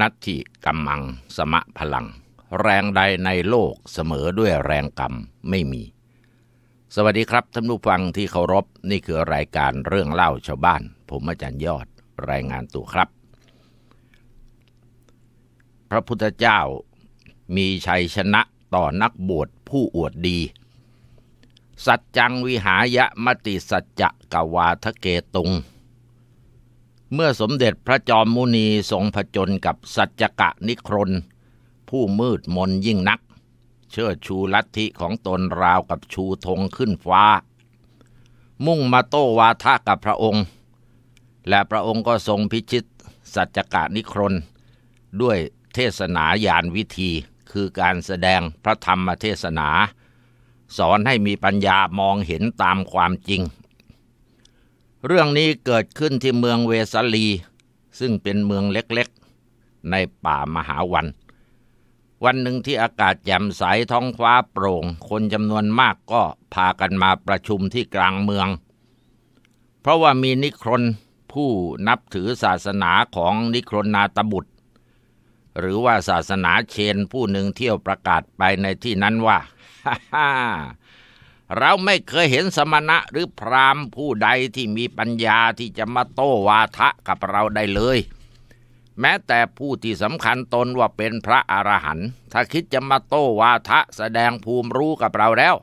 นัตถิกัมมังสมะพลัง แรงใดในโลกเสมอด้วยแรงกรรมไม่มี สวัสดีครับท่านผู้ฟังที่เคารพนี่คือรายการเรื่องเล่าชาวบ้าน ผมอาจารย์ยอดรายงานตัวครับ พระพุทธเจ้ามีชัยชนะต่อนักบวชผู้อวดดี สัจจังวิหายะมติสัจจะกวาทะเกตุงเมื่อสมเด็จพระจอมมุนีทรงผจญกับสัจกะนิครนผู้มืดมนยิ่งนัก เชิดชูลัทธิของตนราวกับชูธงขึ้นฟ้า มุ่งมาโต้วาทะกับพระองค์ และพระองค์ก็ทรงพิชิตสัจกะนิครนด้วยเทศนายานวิธี คือการแสดงพระธรรมเทศนา สอนให้มีปัญญามองเห็นตามความจริงเรื่องนี้เกิดขึ้นที่เมืองเวสลี ซึ่งเป็นเมืองเล็ก ๆ ในป่ามหาวัน วันหนึ่งที่อากาศแจ่มใสท้องฟ้าโปร่ง คนจำนวนมากก็พากันมาประชุมที่กลางเมือง เพราะว่ามีนิครนผู้นับถือศาสนาของนิครนนาตบุตร หรือว่าศาสนาเชนผู้หนึ่งเที่ยวประกาศไปในที่นั้นว่าฮ่าเราไม่เคยเห็นสมณะหรือพรามผู้ใดที่มีปัญญาที่จะมาโต้วาทะกับเราได้เลย แม้แต่ผู้ที่สำคัญตนว่าเป็นพระอรหันต์ถ้าคิดจะมาโต้วาทะแสดงภูมิรู้กับเราแล้ว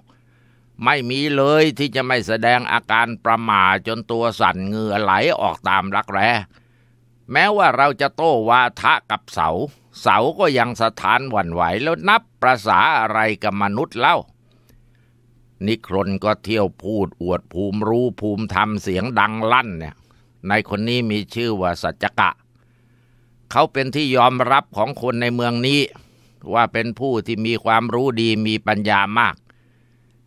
ไม่มีเลยที่จะไม่แสดงอาการประหม่าจนตัวสั่นเหงื่อไหลออกตามรักแร้แม้ว่าเราจะโต้วาทะกับเสา เสาก็ยังสถานหวั่นไหวแล้วนับประษาอะไรกับมนุษย์เล่านิครนก็เที่ยวพูดอวดภูมิรู้ภูมิธรรมเสียงดังลั่นเนี่ยในคนนี้มีชื่อว่าสัจกะ เขาเป็นที่ยอมรับของคนในเมืองนี้ ว่าเป็นผู้ที่มีความรู้ดีมีปัญญามาก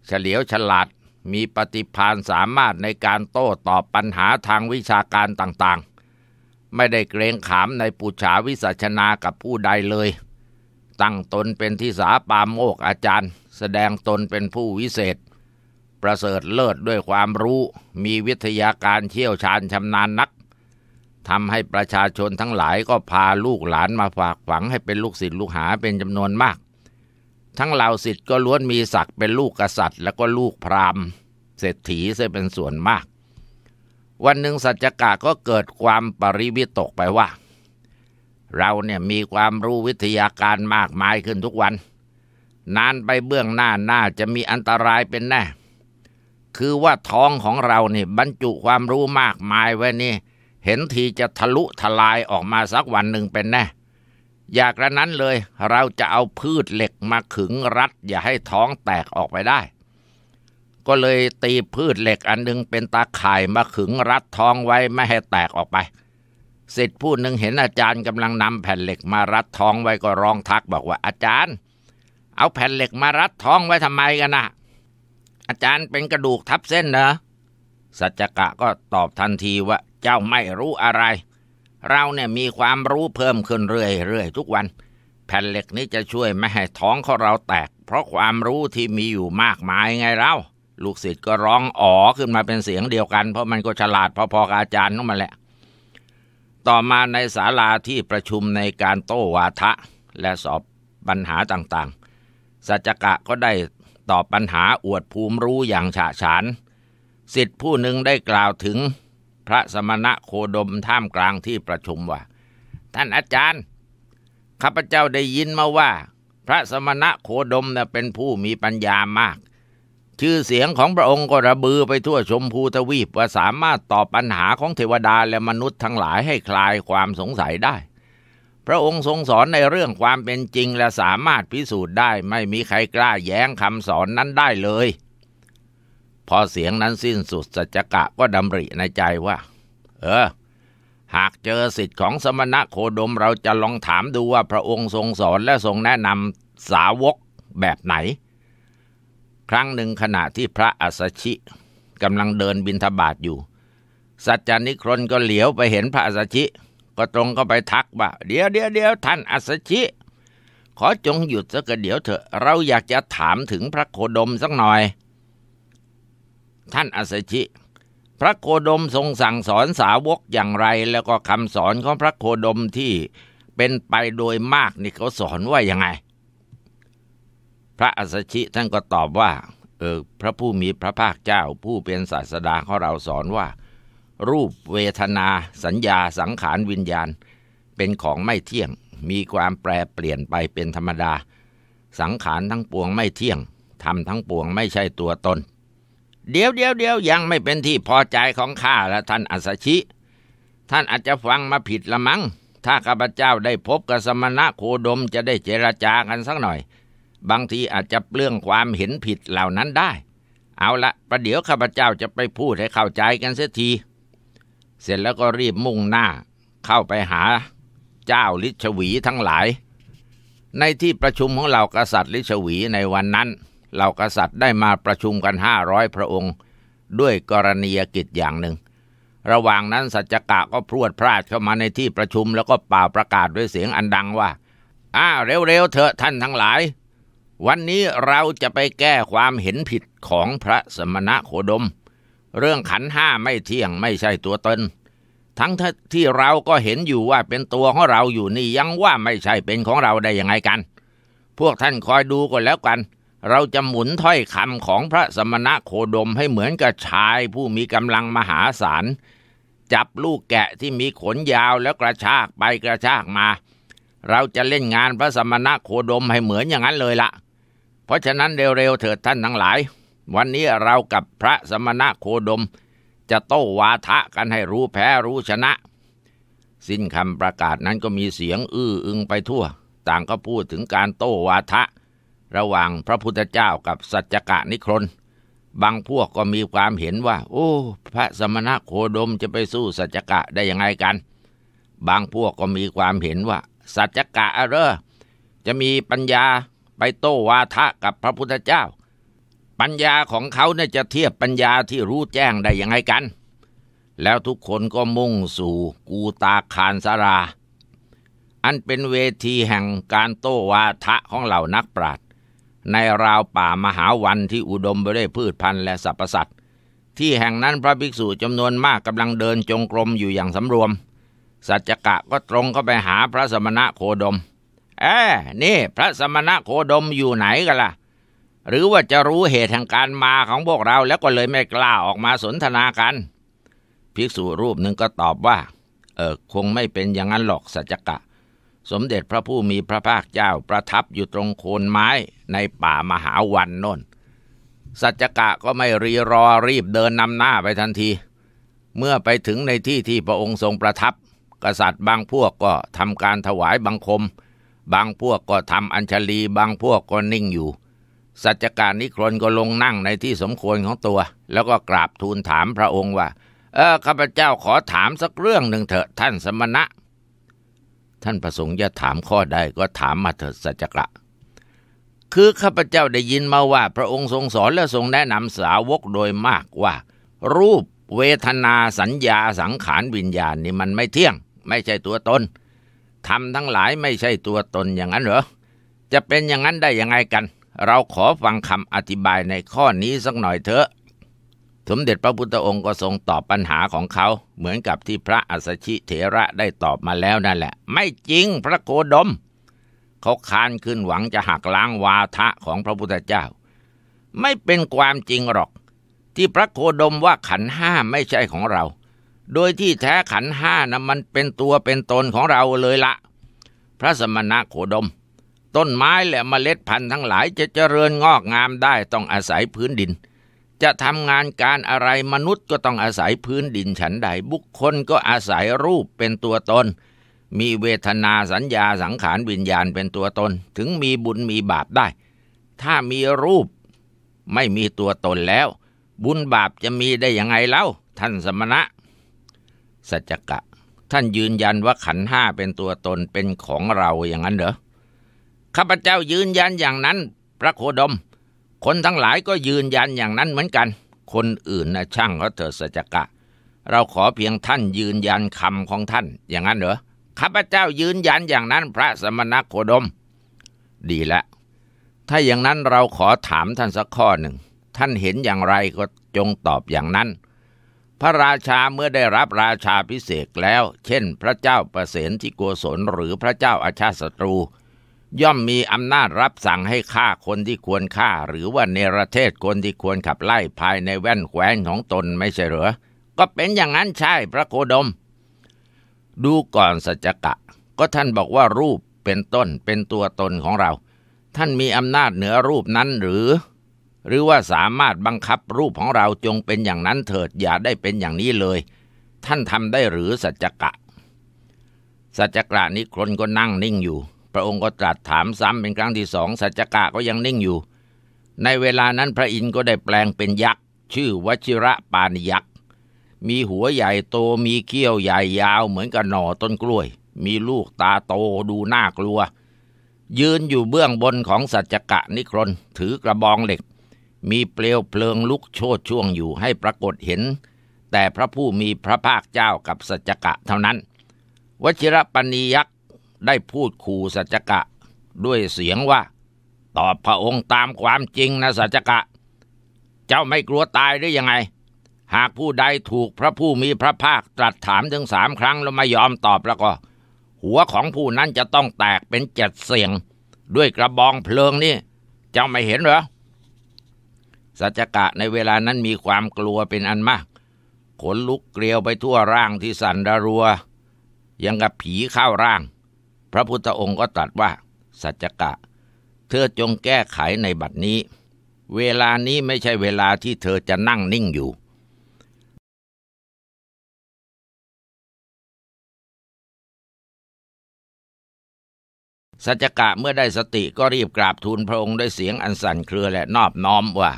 เฉลียวฉลาด มีปฏิพานสามารถในการโต้ตอบปัญหาทางวิชาการต่างๆ ไม่ได้เกรงขามในปุจฉาวิสัชนากับผู้ใดเลย ตั้งตนเป็นที่สาปามโมกอาจารย์แสดงตนเป็นผู้วิเศษประเสริฐเลิศด้วยความรู้มีวิทยาการเชี่ยวชาญชำนาญนักทำให้ประชาชนทั้งหลายก็พาลูกหลานมาฝากฝังให้เป็นลูกศิษย์ลูกหาเป็นจำนวนมาก ทั้งเหล่าศิษย์ก็ล้วนมีศักดิ์เป็นลูกกษัตริย์ แล้วก็ลูกพราหมณ์เศรษฐีซะเป็นส่วนมาก วันหนึ่งสัจจกะก็เกิดความปริวิตกไปว่า เราเนี่ยมีความรู้วิทยาการมากมายขึ้นทุกวันนานไปเบื้องหน้าน่าจะมีอันตรายเป็นแน่ คือว่าท้องของเรานี่ บรรจุความรู้มากมายไว้นี่ เห็นทีจะทะลุทลายออกมาสักวันหนึ่งเป็นแน่ อยากระนั้นเลยเราจะเอาพืชเหล็กมาขึงรัดอย่าให้ท้องแตกออกไปได้ ก็เลยตีพืชเหล็กอันหนึ่งเป็นตาข่ายมาขึงรัดท้องไว้ ไม่ให้แตกออกไป สิทธิ์ผู้หนึ่งเห็นอาจารย์กำลังนำแผ่นเหล็กมารัดท้องไว้ก็ร้องทักบอกว่า อาจารย์เอาแผ่นเหล็กมารัดท้องไว้ทำไมกันนะอาจารย์เป็นกระดูกทับเส้นเนะสัจกะก็ตอบทันทีว่า เจ้าไม่รู้อะไร เราเนี่ยมีความรู้เพิ่มขึ้นเรื่อย ๆ ทุกวัน แผ่นเหล็กนี้จะช่วยไม่ให้ท้องของเราแตก เพราะความรู้ที่มีอยู่มากมายไงเราลูกศิษย์ก็ร้องอ๋อขึ้นมาเป็นเสียงเดียวกัน เพราะมันก็ฉลาดพอๆกับอาจารย์นั่นมาแหละต่อมาในศาลาที่ประชุมในการโต้วาทะและสอบปัญหาต่างสัจกะก็ได้ตอบปัญหาอวดภูมิรู้อย่างฉะฉานสิทธิผู้หนึ่งได้กล่าวถึงพระสมณะโคดมท่ามกลางที่ประชุมว่า ท่านอาจารย์ข้าพเจ้าได้ยินมาว่า พระสมณะโคดมเป็นผู้มีปัญญามาก ชื่อเสียงของพระองค์ก็ระบือไปทั่วชมพูทวีปว่าสามารถตอบปัญหาของเทวดาและมนุษย์ทั้งหลายให้คลายความสงสัยได้พระองค์ทรงสอนในเรื่องความเป็นจริงและสามารถพิสูจน์ได้ไม่มีใครกล้าแย้งคำสอนนั้นได้เลย พอเสียงนั้นสิ้นสุดสัจกะก็ดำริในใจว่า เออ หากเจอสิทธิ์ของสมณะโคดมเราจะลองถามดูว่าพระองค์ทรงสอนและทรงแนะนำสาวกแบบไหน ครั้งหนึ่งขณะที่พระอัสชิกำลังเดินบินทบาทอยู่ สัจจานิครนก็เหลียวไปเห็นพระอัสชิก็ตรงเข้าไปทักว่าเดี๋ยวเดี๋ยวเดี๋ยวท่านอัศชิ ขอจงหยุดสักเดี๋ยวเถอะ เราอยากจะถามถึงพระโคดมสักหน่อย ท่านอัศชิ พระโคดมทรงสั่งสอนสาวกอย่างไร แล้วก็คำสอนของพระโคดมที่เป็นไปโดยมากนี่เขาสอนว่ายังไง พระอัสชิท่านก็ตอบว่า เออ พระผู้มีพระภาคเจ้าผู้เป็นศาสดาของเราสอนว่ารูปเวทนาสัญญาสังขารวิญญาณ เป็นของไม่เที่ยงมีความแปรเปลี่ยนไปเป็นธรรมดา สังขารทั้งปวงไม่เที่ยงทำทั้งปวงไม่ใช่ตัวตน เดี๋ยวเดี๋ยวเดี๋ยวยังไม่เป็นที่พอใจของข้าและท่านอัศชิ ท่านอาจจะฟังมาผิดละมัง้งถ้าข้าพเจ้าได้พบกับสมณะโคดมจะได้เจรจากันสักหน่อย บางทีอาจจะเปลื้องความเห็นผิดเหล่านั้นได้ เอาละประเดี๋ยวข้าพเจ้าจะไปพูดให้เข้าใจกันเสียทีเสร็จแล้วก็รีบมุ่งหน้า เข้าไปหาเจ้าลิชวีทั้งหลาย ในที่ประชุมของเหล่ากษัตริย์ลิชวีในวันนั้นเหล่ากษัตริย์ได้มาประชุมกันห้าร้อยพระองค์ด้วยกรณียกิจอย่างหนึ่ง ระหว่างนั้น สัจกะก็พรวดพลาดเข้ามาในที่ประชุมแล้วก็ป่าประกาศด้วยเสียงอันดังว่า อ้าเร็วๆเถอะท่านทั้งหลาย วันนี้เราจะไปแก้ความเห็นผิดของพระสมณะโคดมเรื่องขันห้าไม่เที่ยงไม่ใช่ตัวตนทั้งที่เราก็เห็นอยู่ว่าเป็นตัวของเราอยู่นี่ยังว่าไม่ใช่เป็นของเราได้ยังไงกัน พวกท่านคอยดูก็นแล้วกัน เราจะหมุนถ้อยคำของพระสมณะโคดมให้เหมือนกับชายผู้มีกำลังมหาศาล จับลูกแกะที่มีขนยาวแล้วกระชากไปกระชากมา เราจะเล่นงานพระสมณะโคดมให้เหมือนอย่างนั้นเลยละเพราะฉะนั้นเร็วๆเถิดท่านทั้งหลายวันนี้เรากับพระสมณะโคดม จะโต้วาทะกันให้รู้แพ้รู้ชนะ สิ้นคำประกาศนั้นก็มีเสียง อื้ออึงไปทั่ว ต่างก็พูดถึงการโต้วาทะ ระหว่างพระพุทธเจ้ากับสัจจกะนิครนบางพวกก็มีความเห็นว่า โอ้ พระสมณะโคดมจะไปสู้สัจจกะได้ยังไงกัน บางพวกก็มีความเห็นว่า สัจจกะอะเรอจะมีปัญญาไปโต้วาทะกับพระพุทธเจ้าปัญญาของเขาเนี่ยจะเทียบปัญญาที่รู้แจ้งได้ยังไงกัน แล้วทุกคนก็มุ่งสู่กูตาคารสารา อันเป็นเวทีแห่งการโต้วาทะของเหล่านักปราชญ์ในราวป่ามหาวันที่อุดมไปด้วยพืชพันธุ์และสรรพสัตว์ ที่แห่งนั้นพระภิกษุจำนวนมากกำลังเดินจงกรมอยู่อย่างสำรวม สัจกะก็ตรงเข้าไปหาพระสมณะโคดม เอ้นี่ พระสมณะโคดมอยู่ไหนกันล่ะหรือว่าจะรู้เหตุแห่งการมาของพวกเราแล้วก็เลยไม่กล้าออกมาสนทนากัน ภิกษุรูปหนึ่งก็ตอบว่าเออคงไม่เป็นอย่างนั้นหรอกสัจกะ สมเด็จพระผู้มีพระภาคเจ้าประทับอยู่ตรงโคนไม้ในป่ามหาวันนนสัจกะก็ไม่รีรอรีบเดินนำหน้าไปทันที เมื่อไปถึงในที่ที่พระองค์ทรงประทับ กษัตริย์บางพวกก็ทำการถวายบังคม บางพวกก็ทำอัญชลีบางพวกก็นิ่งอยู่สัจการนิครนก็ลงนั่งในที่สมควรของตัว แล้วก็กราบทูลถามพระองค์ว่า เออข้าพเจ้าขอถามสักเรื่องหนึ่งเถอะท่านสมณะ ท่านประสงค์จะถามข้อใดก็ถามมาเถิดสัจกะคือข้าพเจ้าได้ยินมาว่า พระองค์ทรงสอนและทรงแนะนำสาวกโดยมากว่า รูปเวทนาสัญญาสังขารวิญญาณนี่มันไม่เที่ยง ไม่ใช่ตัวตนทำทั้งหลายไม่ใช่ตัวตนอย่างนั้นเหรอจะเป็นอย่างนั้นได้ยังไงกันเราขอฟังคำอธิบายในข้อนี้สักหน่อยเถอะ สมเด็จพระพุทธองค์ก็ทรงตอบปัญหาของเขาเหมือนกับที่พระอัสชิเถระได้ตอบมาแล้วนั่นแหละ ไม่จริงพระโคดม เขาคานขึ้นหวังจะหักล้างวาทะของพระพุทธเจ้า ไม่เป็นความจริงหรอก ที่พระโคดมว่าขันห้าไม่ใช่ของเรา โดยที่แท้ขันห้านะมันเป็นตัวเป็นตนของเราเลยละ พระสมณะโคดมต้นไม้และเมล็ดพันธุ์ทั้งหลายจะเจริญงอกงามได้ต้องอาศัยพื้นดิน จะทำงานการอะไรมนุษย์ก็ต้องอาศัยพื้นดินฉันใดบุคคลก็อาศัยรูปเป็นตัวตน มีเวทนาสัญญาสังขารวิญญาณเป็นตัวตน ถึงมีบุญมีบาปได้ ถ้ามีรูป ไม่มีตัวตนแล้ว บุญบาปจะมีได้ยังไงเล่า ท่านสมณะสัจกะ ท่านยืนยันว่าขันห้าเป็นตัวตนเป็นของเราอย่างนั้นเหรอข้าพเจ้ายืนยันอย่างนั้น พระโคดม คนทั้งหลายก็ยืนยันอย่างนั้นเหมือนกัน คนอื่นนะช่างเขาเถอะสัจกะ เราขอเพียงท่านยืนยันคำของท่านอย่างนั้นเหรอข้าพเจ้ายืนยันอย่างนั้นพระสมณโคดม ดีละ ถ้าอย่างนั้นเราขอถามท่านสักข้อหนึ่ง ท่านเห็นอย่างไรก็จงตอบอย่างนั้น พระราชาเมื่อได้รับราชาพิเศษแล้ว เช่น พระเจ้าประเสนที่โกศลหรือพระเจ้าอาชาศัตรูย่อมมีอำนาจรับสั่งให้ฆ่าคนที่ควรฆ่า หรือว่าเนรเทศคนที่ควรขับไล่ภายในแว่นแขวนของตนไม่ใช่หรือ ก็เป็นอย่างนั้นใช่พระโคดม ดูก่อน สัจกะ ก็ท่านบอกว่ารูปเป็นต้นเป็นตัวตนของเรา ท่านมีอำนาจเหนือรูปนั้นหรือ หรือว่าสามารถบังคับรูปของเราจงเป็นอย่างนั้นเถิดอย่าได้เป็นอย่างนี้เลย ท่านทำได้หรือสัจกะสัจกะนิครนก็นั่งนิ่งอยู่พระองค์ก็ตรัสถามซ้ำเป็นครั้งที่สองสัจกะก็ยังนิ่งอยู่ ในเวลานั้นพระอินทร์ก็ได้แปลงเป็นยักษ์ชื่อวชิระปานยักษ์มีหัวใหญ่โตมีเขี้ยวใหญ่ยาวเหมือนกับหน่อต้นกล้วย มีลูกตาโตดูน่ากลัว ยืนอยู่เบื้องบนของสัจกะนิครนถือกระบองเหล็ก มีเปลวเพลิงลุกโชดช่วงอยู่ให้ปรากฏเห็น แต่พระผู้มีพระภาคเจ้ากับสัจกะเท่านั้นวชิระปณียักษได้พูดขู่สัจกะด้วยเสียงว่า ตอบพระองค์ตามความจริง นะ สัจกะ เจ้าไม่กลัวตายหรือยังไง หากผู้ใดถูกพระผู้มีพระภาคตรัสถามถึงสามครั้งแล้วไม่ยอมตอบแล้วก็ หัวของผู้นั้นจะต้องแตกเป็นเจ็ดเสียง ด้วยกระบองเพลิงนี่ เจ้าไม่เห็นเหรอ สัจกะในเวลานั้นมีความกลัวเป็นอันมาก ขนลุกเกลียวไปทั่วร่างที่สั่นระรัวยังกับผีเข้าร่างพระพุทธองค์ก็ตรัสว่าสัจกะ เธอจงแก้ไขในบัดนี้ เวลานี้ไม่ใช่เวลาที่เธอจะนั่งนิ่งอยู่สัจกะเมื่อได้สติก็รีบกราบทูลพระองค์ด้วยเสียงอันสั่นเครือและนอบน้อมว่า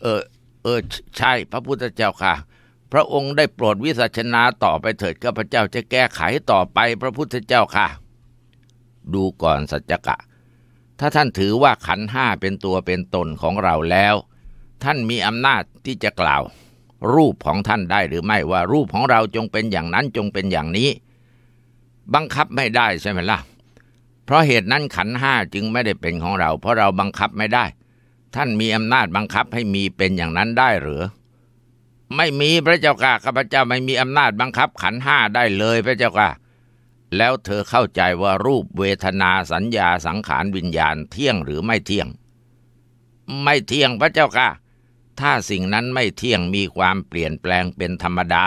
เออเออใช่พระพุทธเจ้าค่ะ พระองค์ได้โปรดวิสัชนาต่อไปเถิดข้าพเจ้าจะแก้ไขต่อไปพระพุทธเจ้าค่ะดูก่อนสัจกะ ถ้าท่านถือว่าขันห้าเป็นตัวเป็นตนของเราแล้ว ท่านมีอำนาจที่จะกล่าว รูปของท่านได้หรือไม่ว่ารูปของเราจงเป็นอย่างนั้นจงเป็นอย่างนี้ บังคับไม่ได้ ใช่ไหมล่ะ เพราะเหตุนั้นขันห้าจึงไม่ได้เป็นของเรา เพราะเราบังคับไม่ได้ ท่านมีอำนาจบังคับให้มีเป็นอย่างนั้นได้หรือ ไม่มีพระเจ้าค่ะข้าพเจ้าไม่มีอำนาจบังคับขันห้าได้เลยพระเจ้าค่ะแล้วเธอเข้าใจว่ารูปเวทนาสัญญาสังขารวิญญาณเที่ยงหรือไม่เที่ยง ไม่เที่ยงพระเจ้าค่ะถ้าสิ่งนั้นไม่เที่ยงมีความเปลี่ยนแปลงเป็นธรรมดา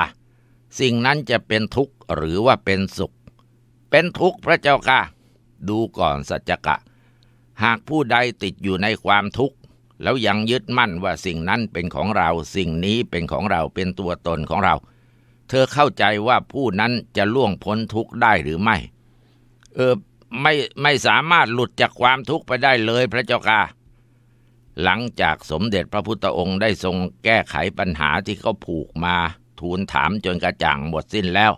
สิ่งนั้นจะเป็นทุกข์หรือว่าเป็นสุข เป็นทุกข์พระเจ้าค่ะดูก่อนสัจกะ หากผู้ใดติดอยู่ในความทุกข์แล้วยังยึดมั่นว่าสิ่งนั้นเป็นของเราสิ่งนี้เป็นของเราเป็นตัวตนของเราเธอเข้าใจว่าผู้นั้นจะล่วงพ้นทุกข์ได้หรือไม่ เออ ไม่ ไม่สามารถหลุดจากความทุกข์ไปได้เลยพระเจ้าค่ะ หลังจากสมเด็จพระพุทธองค์ได้ทรงแก้ไขปัญหาที่เขาผูกมาทูลถามจนกระจ่างหมดสิ้นแล้ว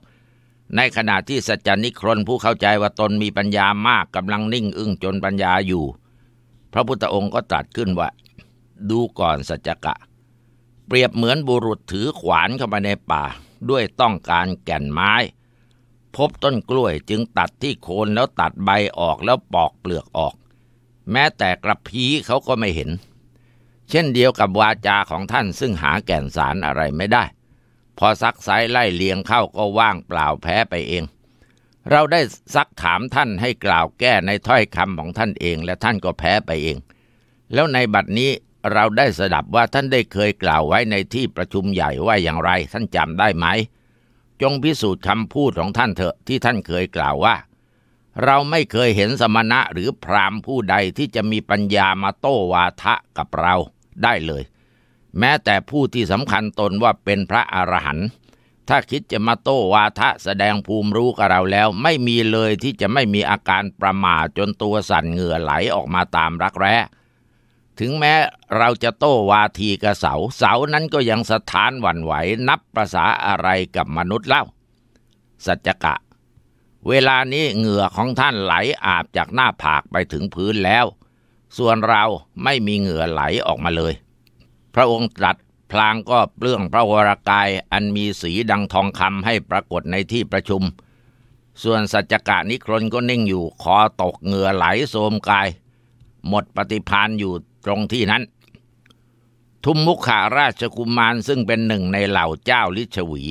ในขณะที่สัจจนิครนผู้เข้าใจว่าตนมีปัญญามากกำลังนิ่งอึ้งจนปัญญาอยู่ พระพุทธองค์ก็ตรัสขึ้นว่า ดูก่อนสัจจกะ เปรียบเหมือนบุรุษถือขวานเข้ามาในป่าด้วยต้องการแก่นไม้พบต้นกล้วยจึงตัดที่โคนแล้วตัดใบออกแล้วปอกเปลือกออก แม้แต่กระพี้เขาก็ไม่เห็น เช่นเดียวกับวาจาของท่านซึ่งหาแก่นสารอะไรไม่ได้ พอซักไซไล่เลียงเข้าก็ว่างเปล่าแพ้ไปเอง เราได้ซักถามท่านให้กล่าวแก้ในถ้อยคำของท่านเองและท่านก็แพ้ไปเอง แล้วในบัดนี้เราได้สดับว่าท่านได้เคยกล่าวไว้ในที่ประชุมใหญ่ว่าอย่างไรท่านจำได้ไหม จงพิสูจน์คำพูดของท่านเถอะที่ท่านเคยกล่าวว่า เราไม่เคยเห็นสมณะหรือพราหมณ์ผู้ใดที่จะมีปัญญามาโต้วาทะกับเราได้เลย แม้แต่ผู้ที่สำคัญตนว่าเป็นพระอรหันต์ถ้าคิดจะมาโต้วาทะแสดงภูมิรู้กับเราแล้ว ไม่มีเลยที่จะไม่มีอาการประมาจนตัวสั่นเหงื่อไหลออกมาตามรักแร้ถึงแม้เราจะโต้วาทีกับเสา เสานั้นก็ยังสถานหวั่นไหวนับประษาอะไรกับมนุษย์เล่าสัจกะ เวลานี้เหงื่อของท่านไหลอาบจากหน้าผากไปถึงพื้นแล้ว ส่วนเราไม่มีเหงื่อไหลออกมาเลย พระองค์ตรัสพลางก็เปลื้องพระวรากายอันมีสีดังทองคำให้ปรากฏในที่ประชุม ส่วนสัจกะนิครนก็นิ่งอยู่คอตกเหงื่อไหลโสมกาย หมดปฏิพานอยู่ตรงที่นั้น ทุมมุขาราชกุมารซึ่งเป็นหนึ่งในเหล่าเจ้าลิชวี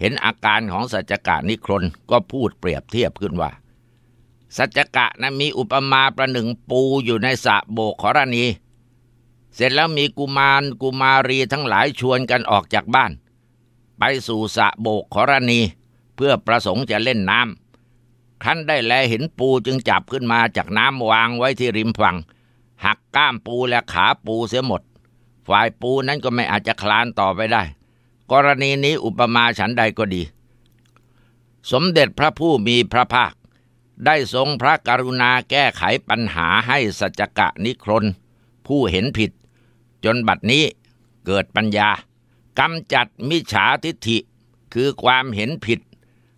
เห็นอาการของสัจกะนิครนก็พูดเปรียบเทียบขึ้นว่า สัจกะนะมีอุปมาประหนึ่งปูอยู่ในสระโบกขรณี เสร็จแล้วมีกุมารกุมารีทั้งหลายชวนกันออกจากบ้าน ไปสู่สระโบกขรณี เพื่อประสงค์จะเล่นน้ำท่ั้นได้แลเห็นปูจึงจับขึ้นมาจากน้ำวางไว้ที่ริมฝั่งหักก้ามปูและขาปูเสียหมด ฝ่ายปูนั้นก็ไม่อาจจะคลานต่อไปได้ กรณีนี้อุปมาฉันใดก็ดี สมเด็จพระผู้มีพระภาค ได้ทรงพระกรุณาแก้ไขปัญหาให้สัจกะนิครนผู้เห็นผิด จนบัดนี้เกิดปัญญากำจัดมิจฉาทิฐิ คือความเห็นผิด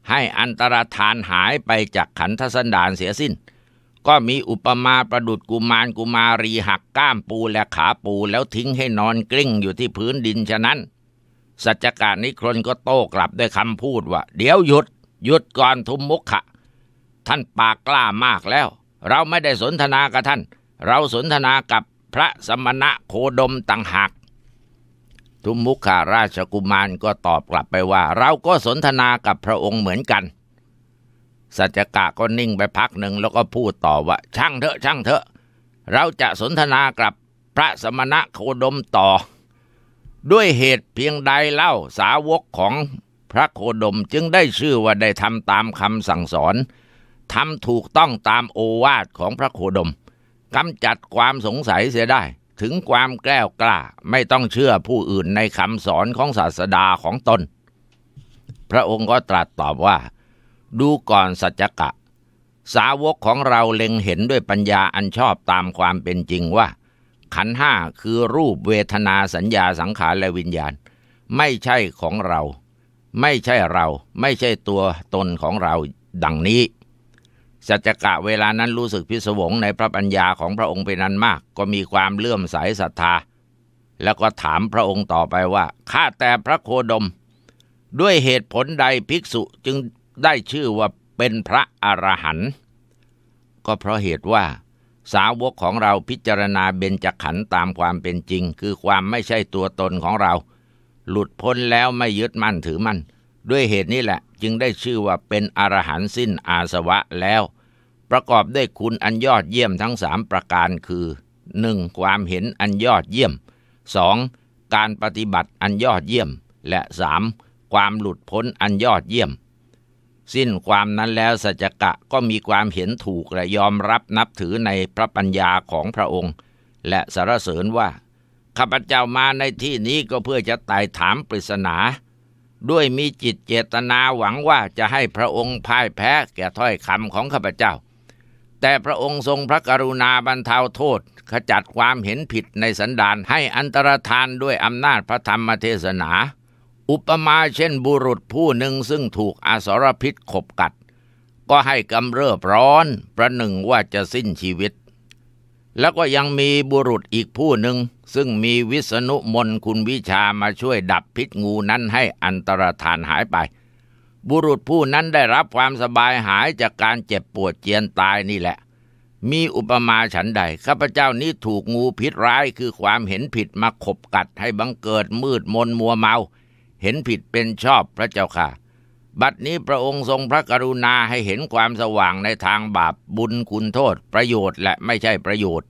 ให้อันตรธานหายไปจากขันธสันดานเสียสิน้นก็มีอุปมาประดุดกุมารกุมารีหักก้ามปูและขาปูแล้วทิ้งให้นอนกลิ้งอยู่ที่พื้นดินฉะนั้นสัจการนิครนก็โต้กลับด้วยคำพูดว่าเดี๋ยวหยุด หยุดก่อนทุมมุขะท่านปากกล้ามากแล้ว เราไม่ได้สนทนากับท่าน เราสนทนากับพระสมณะโคดมต่างหากทุมมุขาราชกุมารก็ตอบกลับไปว่า เราก็สนทนากับพระองค์เหมือนกันสัจกะก็นิ่งไปพักหนึ่งแล้วก็พูดต่อว่า ช่างเถอะ ช่างเถอะ เราจะสนทนากับพระสมณะโคดมต่อ ด้วยเหตุเพียงใดเล่า สาวกของพระโคดมจึงได้ชื่อว่าได้ทำตามคำสั่งสอนทำถูกต้องตามโอวาทของพระโคดมกำจัดความสงสัยเสียได้ ถึงความแกล้วกล้า ไม่ต้องเชื่อผู้อื่นในคำสอนของศาสดาของตน พระองค์ก็ตรัสตอบว่าดูก่อนสัจกะ สาวกของเราเล็งเห็นด้วยปัญญาอันชอบตามความเป็นจริงว่าขันห้าคือรูปเวทนาสัญญาสังขารและวิญญาณ ไม่ใช่ของเรา ไม่ใช่เราไม่ใช่ตัวตนของเราดังนี้ สัจกะเวลานั้นรู้สึกพิศวงในพระปัญญาของพระองค์เป็นนั้นมากก็มีความเลื่อมใสศรัทธา แล้วก็ถามพระองค์ต่อไปว่าข้าแต่พระโคดม ด้วยเหตุผลใดภิกษุจึงได้ชื่อว่าเป็นพระอรหันต์ก็เพราะเหตุว่า สาวกของเราพิจารณาเบญจขันธ์ตามความเป็นจริง คือความไม่ใช่ตัวตนของเรา หลุดพ้นแล้วไม่ยึดมั่นถือมั่น ด้วยเหตุนี้แหละ จึงได้ชื่อว่าเป็นอรหันต์สิ้นอาสวะแล้ว ประกอบด้วยคุณอันยอดเยี่ยมทั้งสามประการคือ 1. ความเห็นอันยอดเยี่ยม 2. การปฏิบัติอันยอดเยี่ยม และ 3. ความหลุดพ้นอันยอดเยี่ยมสิ้นความนั้นแล้วสัจกะก็มีความเห็นถูกและยอมรับนับถือในพระปัญญาของพระองค์ และสารเสริญว่าข้าพเจ้ามาในที่นี้ก็เพื่อจะไต่ถามปริศนา ด้วยมีจิตเจตนาหวังว่าจะให้พระองค์พ่ายแพ้แก่ถ้อยคำของข้าพเจ้า แต่พระองค์ทรงพระกรุณาบรรเทาโทษขจัดความเห็นผิดในสันดานให้อันตรธานด้วยอำนาจพระธรรมเทศนาอุปมาเช่นบุรุษผู้หนึ่งซึ่งถูกอสรพิษขบกัด ก็ให้กำเริบร้อน ประหนึ่งว่าจะสิ้นชีวิต แล้วก็ยังมีบุรุษอีกผู้หนึ่ง ซึ่งมีวิษณุมนคุณวิชามาช่วยดับพิษงูนั้นให้อันตรธานหายไป บุรุษผู้นั้นได้รับความสบายหายจากการเจ็บปวดเจียนตายนี่แหละ มีอุปมาฉันใดข้าพเจ้านี้ถูกงูพิษร้ายคือความเห็นผิด มาขบกัดให้บังเกิดมืดมนมัวเมาเห็นผิดเป็นชอบพระเจ้าค่ะ บัดนี้พระองค์ทรงพระกรุณาให้เห็นความสว่างในทางบาปบุญคุณโทษประโยชน์และไม่ใช่ประโยชน์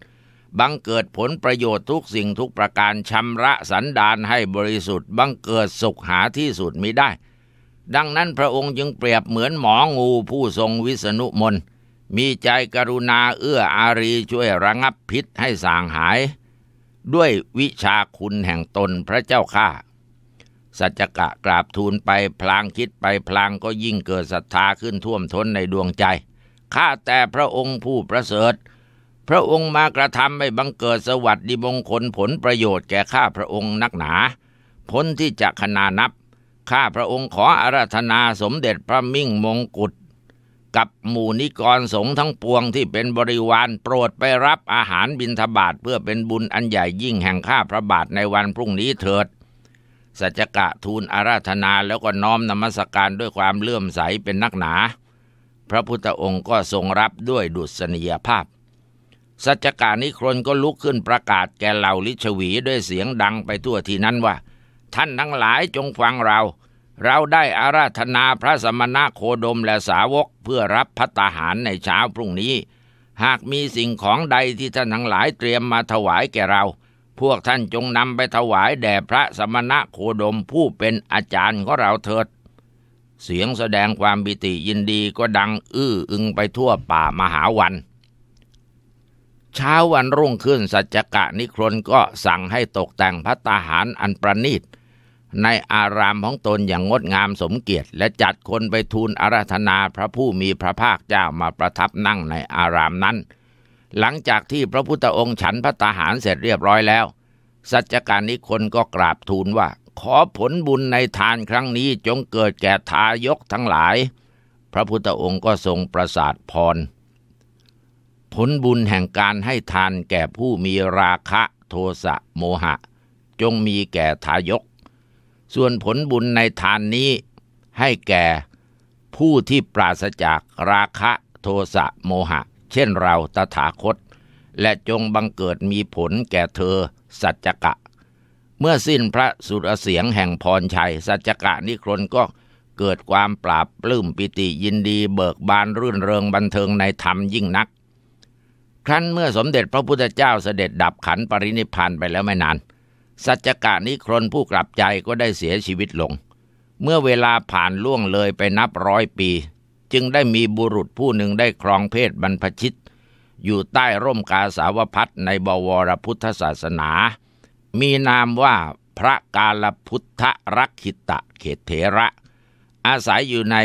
บังเกิดผลประโยชน์ทุกสิ่งทุกประการ ชำระสันดานให้บริสุทธิ์บังเกิดสุขหาที่สุดมิได้ ดังนั้นพระองค์จึงเปรียบเหมือนหมองูผู้ทรงวิษณุมน มีใจกรุณาเอื้ออารีช่วยระงับพิษให้สางหาย ด้วยวิชาคุณแห่งตนพระเจ้าข้าสัจกะกราบทูลไปพลางคิดไปพลางก็ยิ่งเกิดศรัทธาขึ้นท่วมท้นในดวงใจข้าแต่พระองค์ผู้ประเสริฐ พระองค์มากระทำให้บังเกิดสวัสดิมงคลผลประโยชน์แก่ข้าพระองค์นักหนาพ้นที่จะขนานับข้าพระองค์ขออาราธนาสมเด็จพระมิ่งมงกุฎกับหมู่นิกรสงฆ์ทั้งปวงที่เป็นบริวารโปรดไปรับอาหารบิณฑบาตเพื่อเป็นบุญอันใหญ่ยิ่งแห่งข้าพระบาทในวันพรุ่งนี้เถิดสัจกะทูลอาราธนาแล้วก็น้อมนมัสการด้วยความเลื่อมใสเป็นนักหนา พระพุทธองค์ก็ทรงรับด้วยดุษนียภาพ สัจกะนิครนก็ลุกขึ้นประกาศแก่เหล่าลิชวีด้วยเสียงดังไปทั่วที่นั้นว่า ท่านทั้งหลายจงฟังเรา เราได้อาราธนาพระสมณะโคดมและสาวกเพื่อรับพัตาหารในเช้าพรุ่งนี้ หากมีสิ่งของใดที่ท่านทั้งหลายเตรียมมาถวายแก่เราพวกท่านจงนำไปถวายแด่พระสมณะโคดมผู้เป็นอาจารย์ของเราเถิด เสียงแสดงความบิติยินดีก็ดังอื้ออึงไปทั่วป่ามหาวันเช้าวันรุ่งขึ้นสัจกะนิครนก็สั่งให้ตกแต่งพัตาหารอันประณีต ในอารามของตนอย่างงดงามสมเกียรติและจัดคนไปทูลอาราธนาพระผู้มีพระภาคเจ้ามาประทับนั่งในอารามนั้นหลังจากที่พระพุทธองค์ฉันพระตาหารเสร็จเรียบร้อยแล้ว สัจการนิคนก็กราบทูลว่า ขอผลบุญในทานครั้งนี้จงเกิดแก่ทายกทั้งหลาย พระพุทธองค์ก็ทรงประสาทพรผลบุญแห่งการให้ทานแก่ผู้มีราคะโทสะโมหะ จงมีแก่ทายก ส่วนผลบุญในทานนี้ให้แก่ ผู้ที่ปราศจากราคะโทสะโมหะเช่นเราตถาคต และจงบังเกิดมีผลแก่เธอสัจกะ เมื่อสิ้นพระสุรเสียงแห่งพรชัย สัจกะนิครนก็เกิดความปราบปลื้มปิติยินดีเบิกบานรื่นเริงบันเทิงในธรรมยิ่งนัก ครั้นเมื่อสมเด็จพระพุทธเจ้าเสด็จดับขันปรินิพานไปแล้วไม่นาน สัจกะนิครนผู้กลับใจก็ได้เสียชีวิตลง เมื่อเวลาผ่านล่วงเลยไปนับร้อยปีจึงได้มีบุรุษผู้หนึ่งได้ครองเพศบรรพชิต อยู่ใต้ร่มกาสาวพัดในบวรพุทธศาสนา มีนามว่าพระกาลพุทธรักขิตะเขตเถระ อาศัยอยู่ใน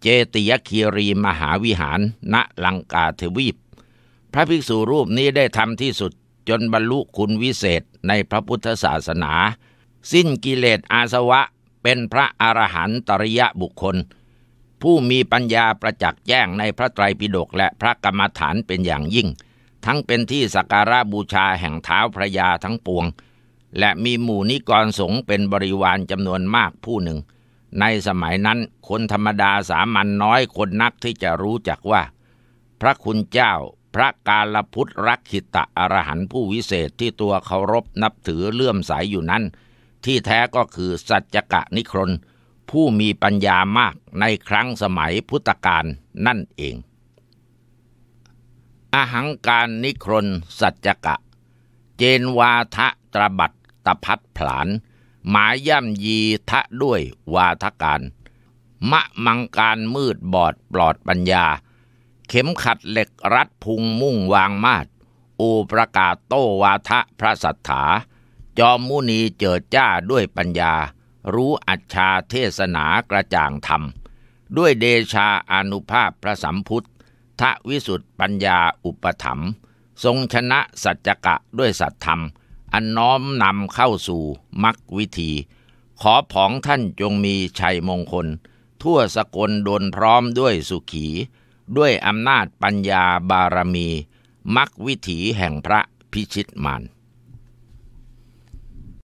เจติยคีรีมหาวิหารณลังกาเทวีป พระภิกษุรูปนี้ได้ทำที่สุดจนบรรลุคุณวิเศษในพระพุทธศาสนา สิ้นกิเลสอาสวะเป็นพระอรหันตริยบุคคลผู้มีปัญญาประจักษ์แจ้งในพระไตรปิฎกและพระกรรมฐานเป็นอย่างยิ่ง ทั้งเป็นที่สักการะบูชาแห่งเท้าพระยาทั้งปวง และมีหมู่นิกรสงฆ์เป็นบริวารจำนวนมากผู้หนึ่ง ในสมัยนั้นคนธรรมดาสามัญนน้อยคนนักที่จะรู้จักว่า พระคุณเจ้าพระกาลพุทธรักขิตะอรหันผู้วิเศษที่ตัวเคารพนับถือเลื่อมใสยอยู่นั้น ที่แท้ก็คือสัจจกะนิครนผู้มีปัญญามากในครั้งสมัยพุทธกาลนั่นเอง อหังการนิครนสัจกะ เจนวาทะตรบัตตพัดผลาน หมายย่ำยีทะด้วยวาทการ มะมังการมืดบอดปลอดปัญญา เข็มขัดเหล็กรัดพุงมุ่งวางมาดอูประกาศโตวาทะพระสัทธา จอมมุนีเจิดจ้าด้วยปัญญารู้อัจฉาเทศนากระจ่างธรรม ด้วยเดชาอนุภาพพระสัมพุทธทวิสุทธปัญญาอุปถัมภ์ทรงชนะสัจกะด้วยสัตธรรม อันน้อมนำเข้าสู่มักวิธี ขอผองท่านจงมีชัยมงคล ทั่วสกลโดนพร้อมด้วยสุขี ด้วยอำนาจปัญญาบารมี มักวิถีแห่งพระพิชิตมัน